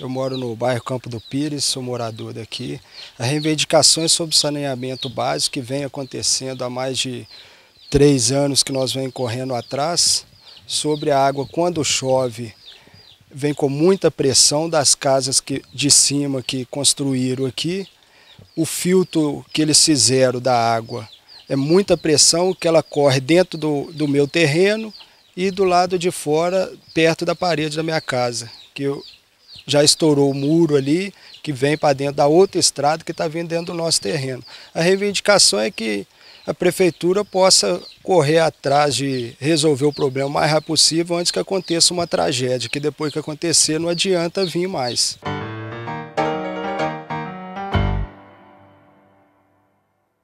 Eu moro no bairro Campo do Pires, sou morador daqui. As reivindicações sobre saneamento básico que vem acontecendo há mais de três anos que nós vem correndo atrás, sobre a água quando chove, vem com muita pressão das casas que, de cima que construíram aqui. O filtro que eles fizeram da água é muita pressão que ela corre dentro do, do meu terreno e do lado de fora, perto da parede da minha casa, que eu, já estourou o muro ali, que vem para dentro da outra estrada que está vindo dentro do nosso terreno. A reivindicação é que a prefeitura possa correr atrás de resolver o problema o mais rápido possível antes que aconteça uma tragédia, que depois que acontecer não adianta vir mais.